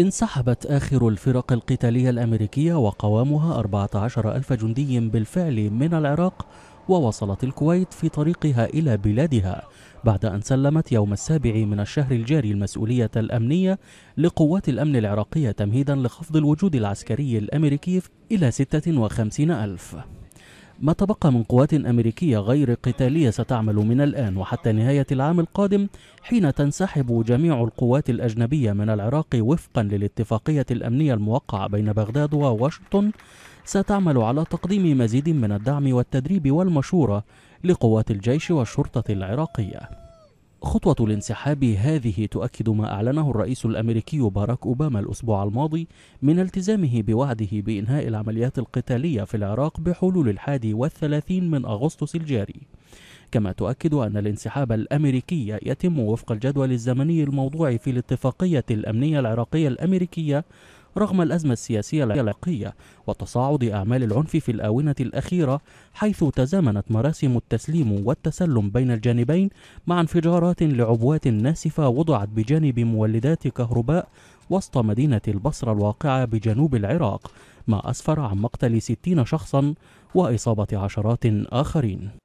انسحبت آخر الفرق القتالية الأمريكية وقوامها 14 ألف جندي بالفعل من العراق ووصلت الكويت في طريقها إلى بلادها بعد أن سلمت يوم السابع من الشهر الجاري المسؤولية الأمنية لقوات الأمن العراقية تمهيدا لخفض الوجود العسكري الأمريكي إلى 56 ألف ما تبقى من قوات أمريكية غير قتالية ستعمل من الآن وحتى نهاية العام القادم حين تنسحب جميع القوات الأجنبية من العراق وفقا للاتفاقية الأمنية الموقعة بين بغداد وواشنطن ستعمل على تقديم مزيد من الدعم والتدريب والمشورة لقوات الجيش والشرطة العراقية خطوة الانسحاب هذه تؤكد ما أعلنه الرئيس الأمريكي باراك أوباما الأسبوع الماضي من التزامه بوعده بإنهاء العمليات القتالية في العراق بحلول الحادي والثلاثين من أغسطس الجاري كما تؤكد أن الانسحاب الأمريكي يتم وفق الجدول الزمني الموضوع في الاتفاقية الأمنية العراقية الأمريكية رغم الأزمة السياسية العراقية وتصاعد أعمال العنف في الآونة الأخيرة حيث تزامنت مراسم التسليم والتسلم بين الجانبين مع انفجارات لعبوات ناسفة وضعت بجانب مولدات كهرباء وسط مدينة البصرة الواقعة بجنوب العراق ما أسفر عن مقتل 60 شخصا وإصابة عشرات آخرين